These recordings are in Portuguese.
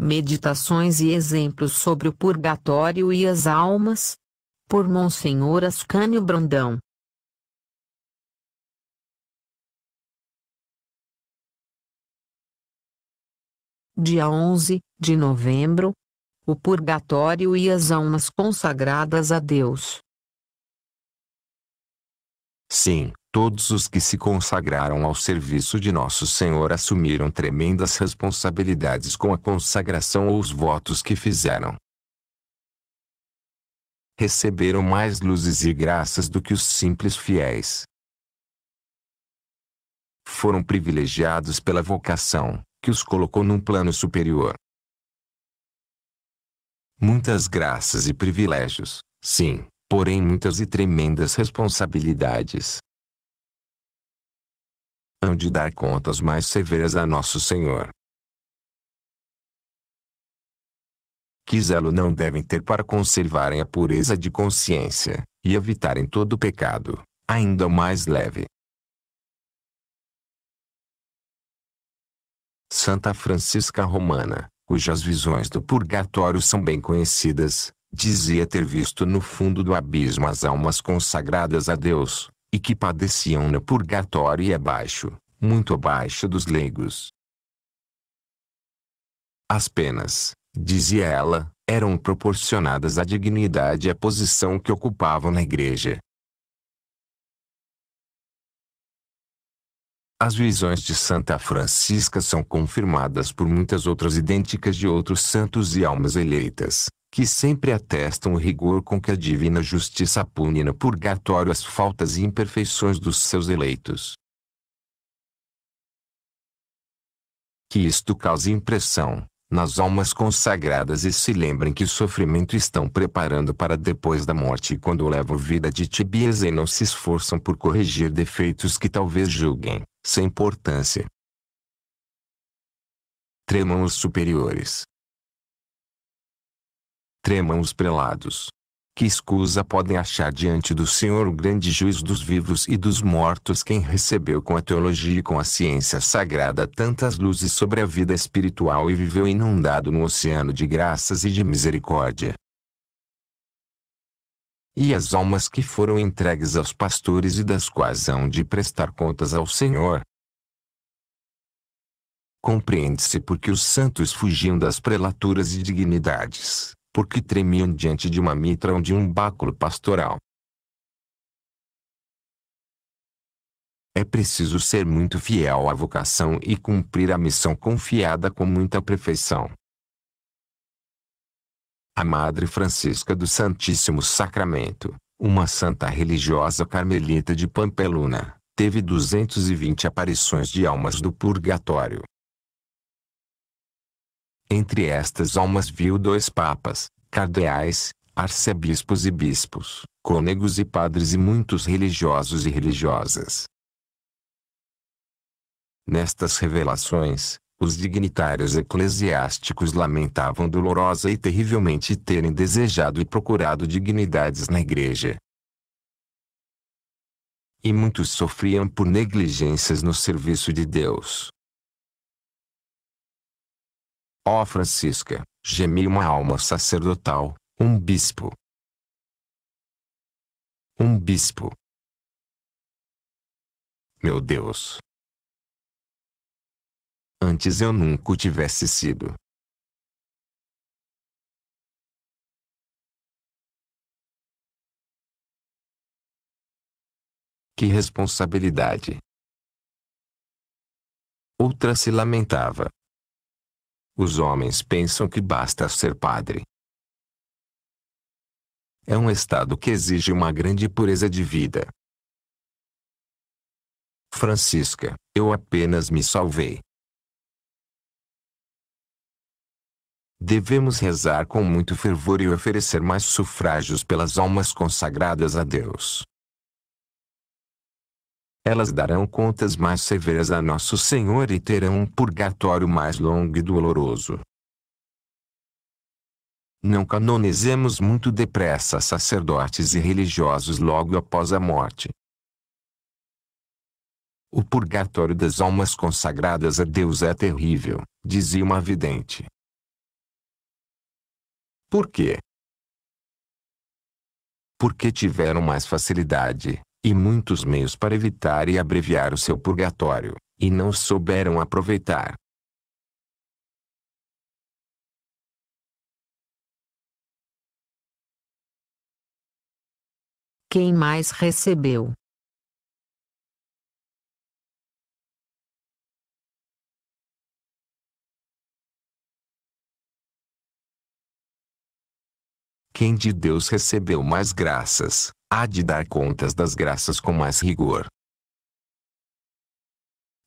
Meditações e exemplos sobre o purgatório e as almas. Por Monsenhor Ascânio Brandão. Dia 11 de novembro. O purgatório e as almas consagradas a Deus. Sim, Todos os que se consagraram ao serviço de Nosso Senhor assumiram tremendas responsabilidades com a consagração ou os votos que fizeram. Receberam mais luzes e graças do que os simples fiéis. Foram privilegiados pela vocação, que os colocou num plano superior. Muitas graças e privilégios, sim, porém muitas e tremendas responsabilidades hão de dar contas mais severas a nosso Senhor. Que zelo não devem ter para conservarem a pureza de consciência, e evitarem todo pecado, ainda mais leve. Santa Francisca Romana, cujas visões do purgatório são bem conhecidas, dizia ter visto no fundo do abismo as almas consagradas a Deus, e que padeciam no purgatório e abaixo, muito abaixo dos leigos. As penas, dizia ela, eram proporcionadas à dignidade e à posição que ocupavam na igreja. As visões de Santa Francisca são confirmadas por muitas outras idênticas de outros santos e almas eleitas, que sempre atestam o rigor com que a divina justiça pune no purgatório as faltas e imperfeições dos seus eleitos. Que isto cause impressão nas almas consagradas e se lembrem que sofrimento estão preparando para depois da morte quando levam vida de tibias e não se esforçam por corrigir defeitos que talvez julguem sem importância. Tremam os superiores, tremam os prelados. Que escusa podem achar diante do Senhor o grande juiz dos vivos e dos mortos quem recebeu com a teologia e com a ciência sagrada tantas luzes sobre a vida espiritual e viveu inundado no oceano de graças e de misericórdia? E as almas que foram entregues aos pastores e das quais hão de prestar contas ao Senhor? Compreende-se porque os santos fugiam das prelaturas e dignidades porque tremiam diante de uma mitra ou de um báculo pastoral. É preciso ser muito fiel à vocação e cumprir a missão confiada com muita perfeição. A Madre Francisca do Santíssimo Sacramento, uma santa religiosa carmelita de Pampeluna, teve 220 aparições de almas do purgatório. Entre estas almas viu dois papas, cardeais, arcebispos e bispos, cônegos e padres e muitos religiosos e religiosas. Nestas revelações, os dignitários eclesiásticos lamentavam dolorosa e terrivelmente terem desejado e procurado dignidades na igreja. E muitos sofriam por negligências no serviço de Deus. Ó oh Francisca, gemi uma alma sacerdotal, um bispo. Um bispo. Meu Deus. Antes eu nunca tivesse sido. Que responsabilidade! Outra se lamentava. Os homens pensam que basta ser padre. É um estado que exige uma grande pureza de vida. Francisca, eu apenas me salvei. Devemos rezar com muito fervor e oferecer mais sufrágios pelas almas consagradas a Deus. Elas darão contas mais severas a nosso Senhor e terão um purgatório mais longo e doloroso. Não canonizemos muito depressa sacerdotes e religiosos logo após a morte. O purgatório das almas consagradas a Deus é terrível, dizia uma vidente. Por quê? Porque tiveram mais facilidade, e muitos meios para evitar e abreviar o seu purgatório, e não souberam aproveitar. Quem mais recebeu? Quem de Deus recebeu mais graças? há de dar contas das graças com mais rigor.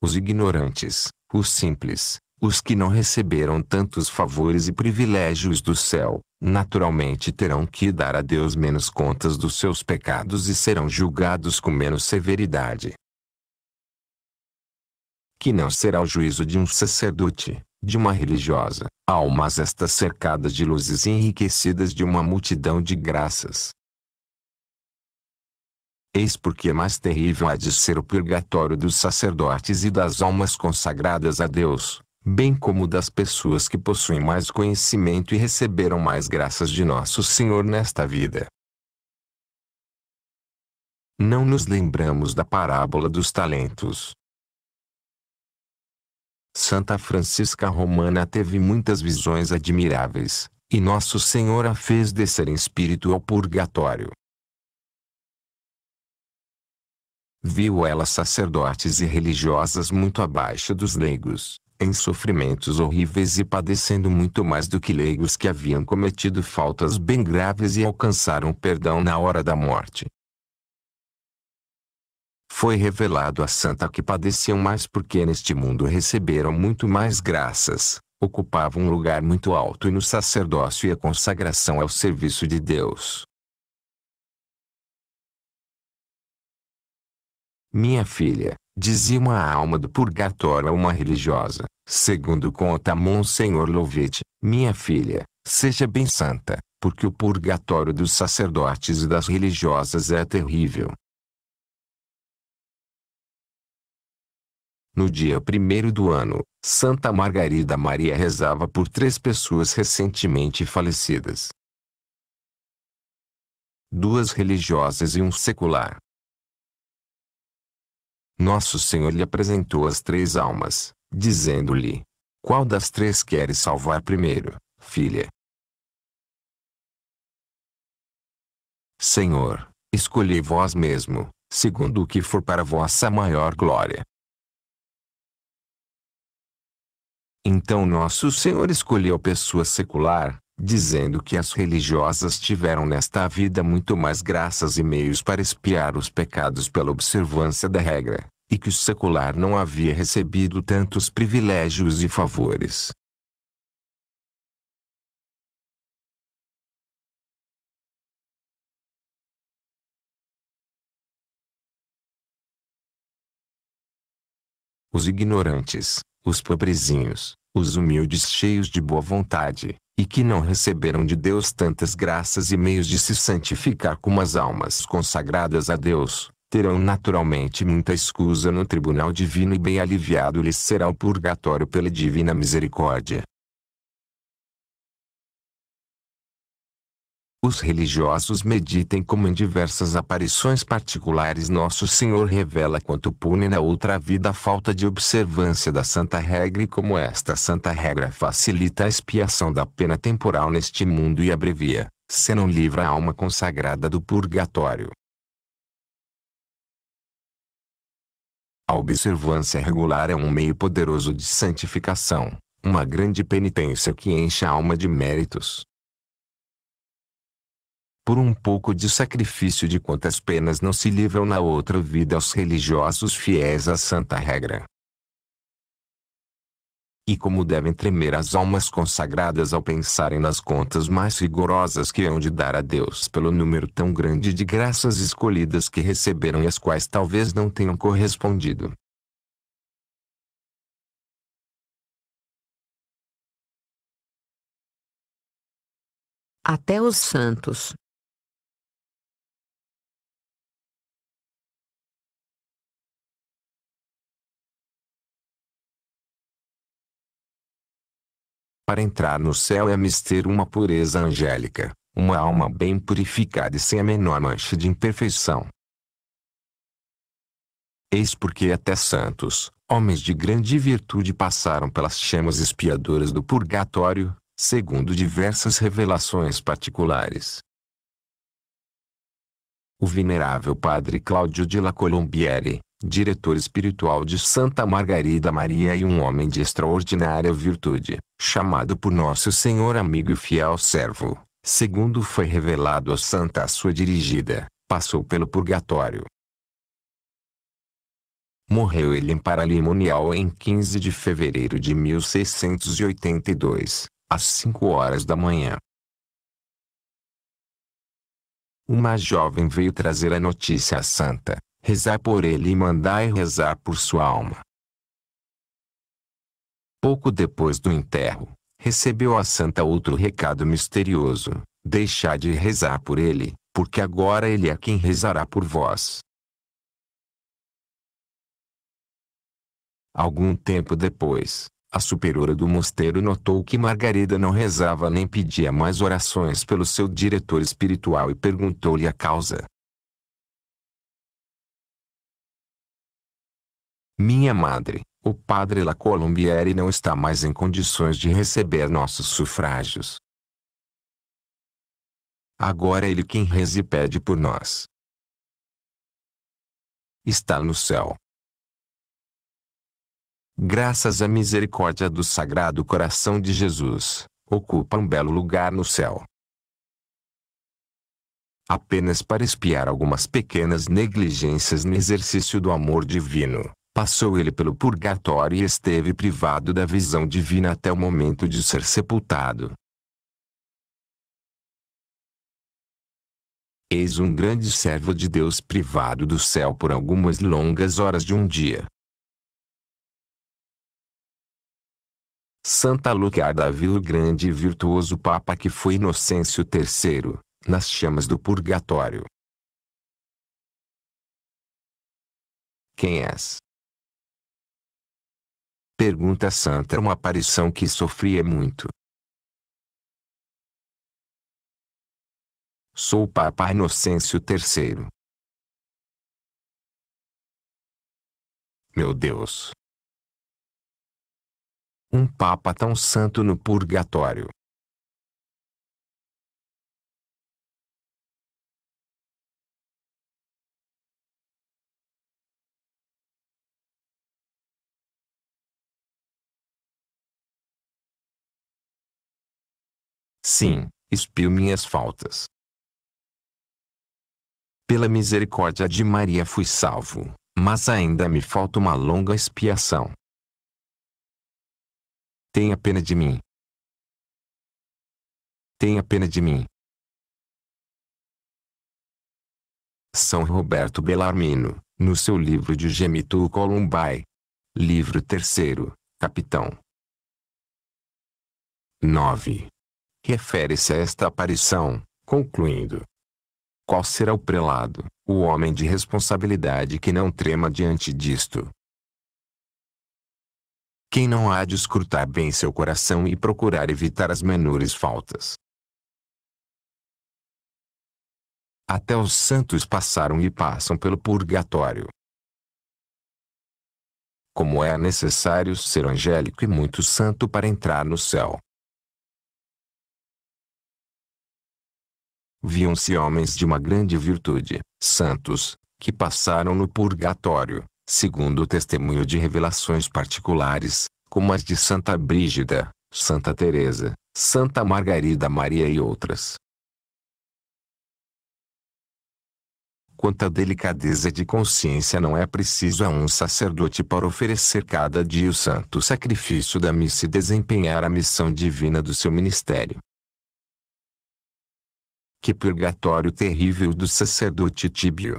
Os ignorantes, os simples, os que não receberam tantos favores e privilégios do céu, naturalmente terão que dar a Deus menos contas dos seus pecados e serão julgados com menos severidade. Que não será o juízo de um sacerdote, de uma religiosa, almas estas cercadas de luzes e enriquecidas de uma multidão de graças, Eis porque é mais terrível há de ser o purgatório dos sacerdotes e das almas consagradas a Deus, bem como das pessoas que possuem mais conhecimento e receberam mais graças de nosso Senhor nesta vida. Não nos lembramos da parábola dos talentos. Santa Francisca Romana teve muitas visões admiráveis, e Nosso Senhor a fez descer em espírito ao purgatório. viu ela sacerdotes e religiosas muito abaixo dos leigos, em sofrimentos horríveis e padecendo muito mais do que leigos que haviam cometido faltas bem graves e alcançaram perdão na hora da morte. Foi revelado a santa que padeciam mais porque neste mundo receberam muito mais graças, ocupavam um lugar muito alto no sacerdócio e a consagração ao serviço de Deus. Minha filha, dizia uma alma do purgatório a uma religiosa, segundo conta Monsenhor Lovete, minha filha, seja bem santa, porque o purgatório dos sacerdotes e das religiosas é terrível. No dia primeiro do ano, Santa Margarida Maria rezava por três pessoas recentemente falecidas. Duas religiosas e um secular nosso Senhor lhe apresentou as três almas, dizendo-lhe: Qual das três queres salvar primeiro, filha? Senhor, escolhei vós mesmo, segundo o que for para vossa maior glória. Então nosso Senhor escolheu pessoa secular, dizendo que as religiosas tiveram nesta vida muito mais graças e meios para espiar os pecados pela observância da regra, e que o secular não havia recebido tantos privilégios e favores. Os ignorantes, os pobrezinhos, os humildes cheios de boa vontade, e que não receberam de Deus tantas graças e meios de se santificar como as almas consagradas a Deus, terão naturalmente muita escusa no tribunal divino e bem aliviado lhes será o purgatório pela divina misericórdia. Os religiosos meditem como em diversas aparições particulares Nosso Senhor revela quanto pune na outra vida a falta de observância da santa regra e como esta santa regra facilita a expiação da pena temporal neste mundo e abrevia, se não livra a alma consagrada do purgatório. A observância regular é um meio poderoso de santificação, uma grande penitência que enche a alma de méritos por um pouco de sacrifício de quantas penas não se livram na outra vida aos religiosos fiéis à santa regra. E como devem tremer as almas consagradas ao pensarem nas contas mais rigorosas que hão de dar a Deus pelo número tão grande de graças escolhidas que receberam e as quais talvez não tenham correspondido. Até os santos, para entrar no céu é mister uma pureza angélica, uma alma bem purificada e sem a menor mancha de imperfeição. Eis porque até santos, homens de grande virtude passaram pelas chamas expiadoras do purgatório, segundo diversas revelações particulares. O venerável padre Cláudio de La Colombiere, diretor espiritual de Santa Margarida Maria e um homem de extraordinária virtude, chamado por Nosso Senhor amigo e fiel servo, segundo foi revelado a Santa a sua dirigida, passou pelo purgatório. Morreu ele em Paralimonial em 15 de fevereiro de 1682, às 5 horas da manhã. Uma jovem veio trazer a notícia à santa, rezai por ele e mandai rezar por sua alma. Pouco depois do enterro, recebeu a santa outro recado misterioso: deixai de rezar por ele, porque agora ele é quem rezará por vós. Algum tempo depois, a superiora do mosteiro notou que Margarida não rezava nem pedia mais orações pelo seu diretor espiritual e perguntou-lhe a causa. Minha madre, o padre La Colombiere não está mais em condições de receber nossos sufrágios. Agora ele quem reza e pede por nós. Está no céu. Graças à misericórdia do Sagrado Coração de Jesus, ocupa um belo lugar no céu. Apenas para espiar algumas pequenas negligências no exercício do amor divino, Passou ele pelo purgatório e esteve privado da visão divina até o momento de ser sepultado. Eis um grande servo de Deus privado do céu por algumas longas horas de um dia. Santa Lúcia Davi o grande e virtuoso Papa que foi Inocêncio III, nas chamas do purgatório. Quem és? Pergunta santa uma aparição que sofria muito. Sou Papa Inocêncio III. Meu Deus! Um Papa tão santo no purgatório. Sim, expio minhas faltas. Pela misericórdia de Maria fui salvo, mas ainda me falta uma longa expiação. Tenha pena de mim. Tenha pena de mim. São Roberto Bellarmino, no seu livro de Gemito Columbai. Livro 3, Capitão. 9 refere-se a esta aparição, concluindo. Qual será o prelado, o homem de responsabilidade que não trema diante disto? Quem não há de escrutar bem seu coração e procurar evitar as menores faltas? Até os santos passaram e passam pelo purgatório. Como é necessário ser angélico e muito santo para entrar no céu. viam-se homens de uma grande virtude, santos, que passaram no purgatório, segundo o testemunho de revelações particulares, como as de Santa Brígida, Santa Teresa, Santa Margarida Maria e outras. Quanta delicadeza de consciência não é preciso a um sacerdote para oferecer cada dia o santo sacrifício da missa e desempenhar a missão divina do seu ministério. Que purgatório terrível do sacerdote tíbio!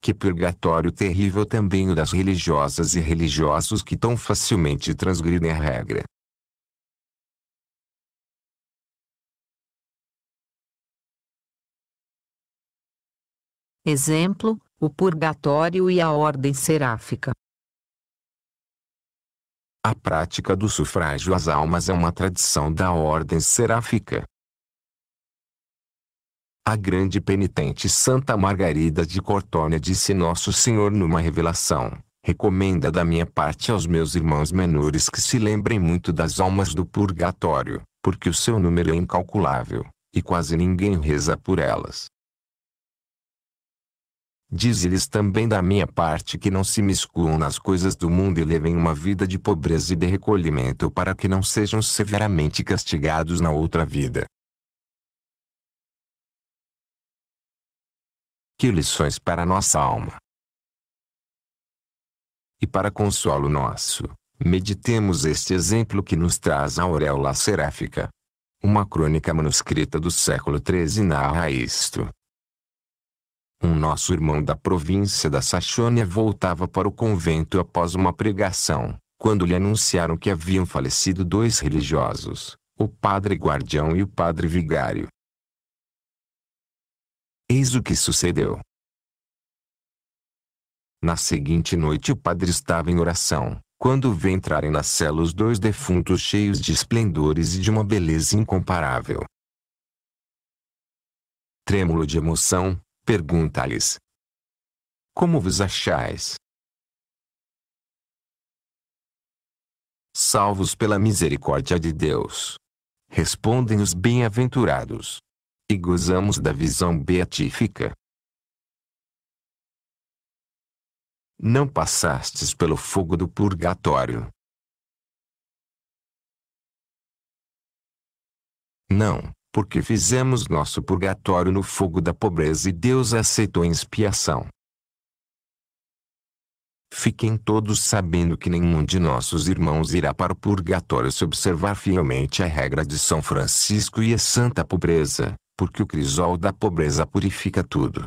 Que purgatório terrível também o das religiosas e religiosos que tão facilmente transgridem a regra. Exemplo, o purgatório e a ordem seráfica. A prática do sufrágio às almas é uma tradição da ordem seráfica. A grande penitente Santa Margarida de Cortônia disse Nosso Senhor numa revelação. Recomenda da minha parte aos meus irmãos menores que se lembrem muito das almas do purgatório, porque o seu número é incalculável, e quase ninguém reza por elas. Diz-lhes também da minha parte que não se miscuam nas coisas do mundo e levem uma vida de pobreza e de recolhimento para que não sejam severamente castigados na outra vida. Que lições para nossa alma! E para consolo nosso, meditemos este exemplo que nos traz a auréola seráfica. Uma crônica manuscrita do século XIII narra isto. Um nosso irmão da província da Saxônia voltava para o convento após uma pregação, quando lhe anunciaram que haviam falecido dois religiosos, o padre guardião e o padre vigário. Eis o que sucedeu. Na seguinte noite o padre estava em oração, quando vê entrarem na cela os dois defuntos cheios de esplendores e de uma beleza incomparável. Trêmulo de emoção, pergunta-lhes: Como vos achais? Salvos pela misericórdia de Deus. Respondem os bem-aventurados e gozamos da visão beatífica. Não passastes pelo fogo do purgatório. Não, porque fizemos nosso purgatório no fogo da pobreza e Deus aceitou em expiação. Fiquem todos sabendo que nenhum de nossos irmãos irá para o purgatório se observar fielmente a regra de São Francisco e a santa pobreza porque o crisol da pobreza purifica tudo.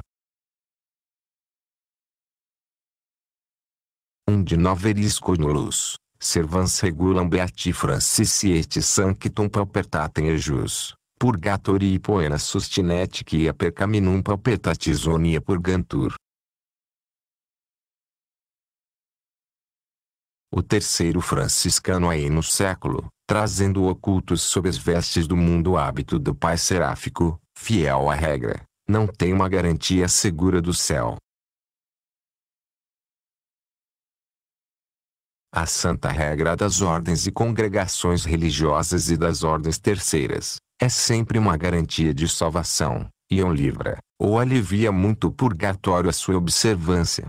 um de noveris cognulus, servans regulam beati francisci et sanctum paupertatem ejus, purgatorii poena sustinet qui percaminum paupertatis purgantur. O terceiro franciscano aí no século, trazendo ocultos sob as vestes do mundo o hábito do Pai seráfico, fiel à regra, não tem uma garantia segura do céu. A santa regra das ordens e congregações religiosas e das ordens terceiras é sempre uma garantia de salvação, e um livra, ou alivia muito o purgatório a sua observância,